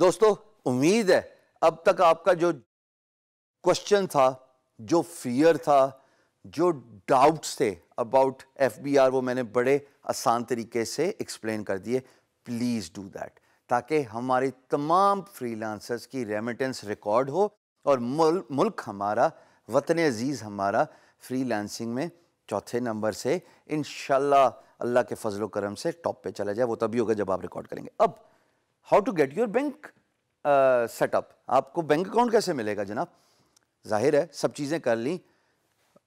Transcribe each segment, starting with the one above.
दोस्तों उम्मीद है अब तक आपका जो क्वेश्चन था जो फियर था जो डाउट्स थे अबाउट एफ बी आर वो मैंने बड़े आसान तरीके से एक्सप्लेन कर दिए प्लीज़ डू दैट ताकि हमारी तमाम फ्रीलांसर्स की रेमिटेंस रिकॉर्ड हो और मुल, मुल्क हमारा वतन अजीज़ हमारा फ्रीलांसिंग में चौथे नंबर से इन अल्लाह के फजल करम से टॉप पे चला जाए वो तभी होगा जब आप रिकॉर्ड करेंगे अब how to get your bank setup आपको बैंक अकाउंट कैसे मिलेगा जनाब जाहिर है सब चीज़ें कर ली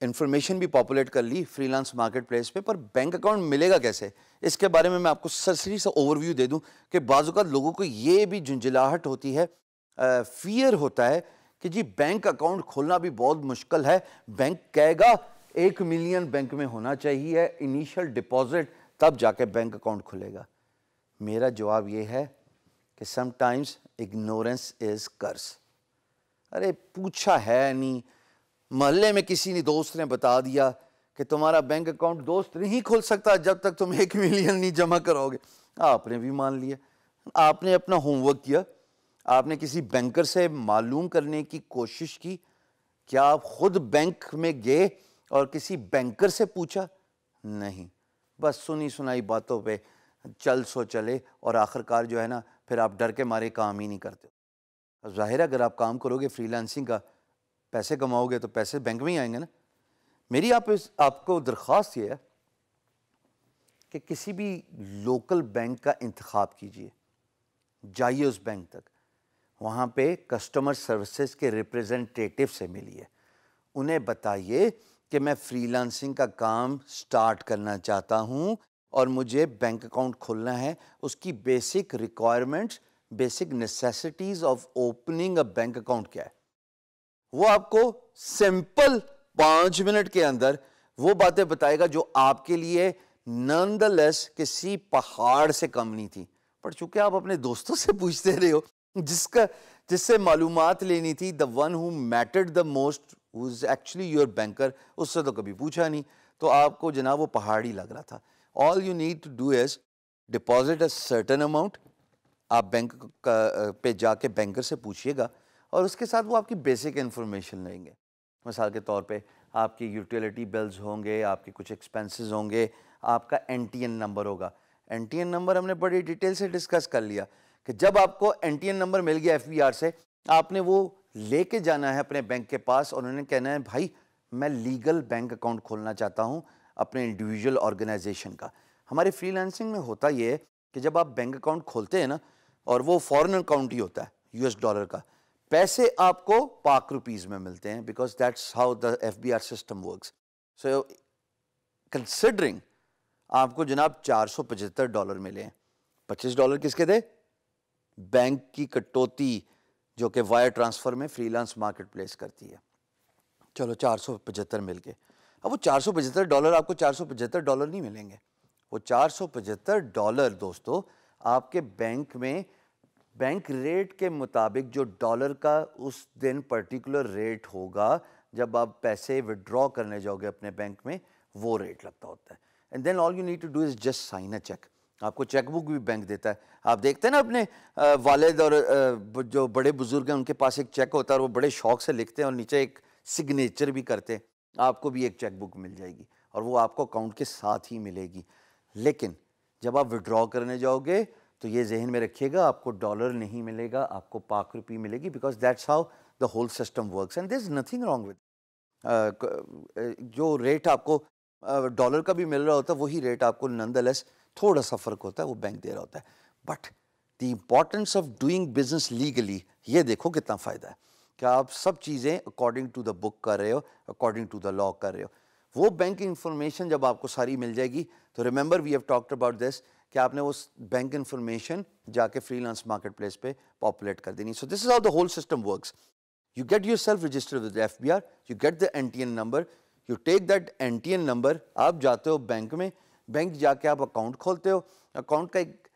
इन्फॉर्मेशन भी पॉपुलेट कर ली फ्रीलांस मार्केट प्लेस पे पर बैंक अकाउंट मिलेगा कैसे इसके बारे में मैं आपको सरसरी सा ओवरव्यू दे दूं कि बाजू का लोगों को ये भी झुंझलाहट होती है फियर होता है कि जी बैंक अकाउंट खोलना भी बहुत मुश्किल है बैंक कहेगा एक मिलियन बैंक में होना चाहिए इनिशियल डिपॉजिट तब जाके बैंक अकाउंट खुलेगा मेरा जवाब ये है कि समटाइम्स इग्नोरेंस इज़ कर्स अरे पूछा है नहीं मोहल्ले में किसी ने दोस्त ने बता दिया कि तुम्हारा बैंक अकाउंट दोस्त नहीं खोल सकता जब तक तुम एक मिलियन नहीं जमा करोगे आपने भी मान लिया आपने अपना होमवर्क किया आपने किसी बैंकर से मालूम करने की कोशिश की क्या आप खुद बैंक में गए और किसी बैंकर से पूछा नहीं बस सुनी सुनाई बातों पे चल सो चले और आखिरकार जो है ना फिर आप डर के मारे काम ही नहीं करते और ज़ाहिर अगर आप काम करोगे फ्रीलांसिंग का पैसे कमाओगे तो पैसे बैंक में ही आएंगे ना मेरी आप इस आपको दरख्वास्त ये है कि किसी भी लोकल बैंक का इंतखब कीजिए जाइए उस बैंक तक वहाँ पे कस्टमर सर्विसेज के रिप्रेजेंटेटिव से मिलिए उन्हें बताइए कि मैं फ्रीलांसिंग का काम स्टार्ट करना चाहता हूँ और मुझे बैंक अकाउंट खोलना है उसकी basic requirements basic necessities of opening a bank account क्या है वो आपको सिंपल पांच मिनट के अंदर वो बातें बताएगा जो आपके लिए नन द लेस किसी पहाड़ से कम नहीं थी पर चूंकि आप अपने दोस्तों से पूछते रहे हो जिसका जिससे मालूम लेनी थी the one who mattered the most who is actually your banker उससे तो कभी पूछा नहीं तो आपको जनाब वो पहाड़ी लग रहा था all you need to do is deposit a certain amount आप बैंक का पे जाके बैंकर से पूछिएगा और उसके साथ वो आपकी बेसिक इन्फॉर्मेशन लेंगे मिसाल के तौर पे आपकी यूटिलिटी बिल्स होंगे आपके कुछ एक्सपेंसेस होंगे आपका एन नंबर होगा एन नंबर हमने बड़ी डिटेल से डिस्कस कर लिया कि जब आपको एन नंबर मिल गया एफ से आपने वो लेके जाना है अपने बैंक के पास और उन्होंने कहना है भाई मैं लीगल बैंक अकाउंट खोलना चाहता हूँ अपने इंडिविजुअल ऑर्गेनाइजेशन का हमारे फ्रीलांसिंग में होता ये है कि जब आप बैंक अकाउंट खोलते हैं ना और वो फॉरेन अकाउंट ही होता है यूएस डॉलर का पैसे आपको पाक रुपीज़ में मिलते हैं because that's how the F B R system work so considering आपको जनाब चार सौ पचहत्तर डॉलर मिले हैं पच्चीस डॉलर किसके थे बैंक की कटौती जो कि वायर ट्रांसफ़र में फ्रीलांस मार्केट प्लेस करती है चलो चार सौ पचहत्तर मिल के अब वो चार डॉलर आपको चार डॉलर नहीं मिलेंगे वो चार डॉलर दोस्तों आपके बैंक में बैंक रेट के मुताबिक जो डॉलर का उस दिन पर्टिकुलर रेट होगा जब आप पैसे विड्रॉ करने जाओगे अपने बैंक में वो रेट लगता होता है and then all you need to do is just sign a cheque आपको चेकबुक भी बैंक देता है आप देखते हैं ना अपने वालद और जो बड़े बुजुर्ग हैं उनके पास एक चेक होता है और वो बड़े शौक से लिखते हैं और नीचे एक सिग्नेचर भी करते हैं आपको भी एक चेकबुक मिल जाएगी और वो आपको अकाउंट के साथ ही मिलेगी लेकिन जब आप विड्रॉ करने जाओगे तो ये जहन में रखिएगा आपको डॉलर नहीं मिलेगा आपको पाक रुपये मिलेगी because that's how the whole system works and this nothing wrong with जो रेट आपको डॉलर uh, का भी मिल रहा होता है वही रेट आपको नंद थोड़ा सा फ़र्क होता है वो बैंक दे रहा होता है but the importance of doing business legally ये देखो कितना फ़ायदा है कि आप सब चीज़ें अकॉर्डिंग टू द बुक कर रहे हो अकॉर्डिंग टू द लॉ कर रहे हो वो बैंक इन्फॉर्मेशन जब आपको सारी मिल जाएगी तो remember we have talked about this कि आपने वो बैंक इन्फॉर्मेशन जाके फ्रीलांस मार्केट प्लेस पर पॉपुलेट कर देनी so this is how the whole system work you get yourself with F B R you get the N T N number you take that N T N number आप जाते हो bank में bank जाके आप account खोलते हो account का एक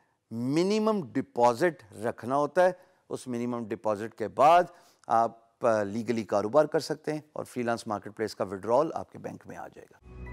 मिनिमम डिपॉजिट रखना होता है उस मिनिमम डिपॉजिट के बाद आप लीगली कारोबार कर सकते हैं और फ्रीलांस मार्केटप्लेस का विड्रॉल आपके बैंक में आ जाएगा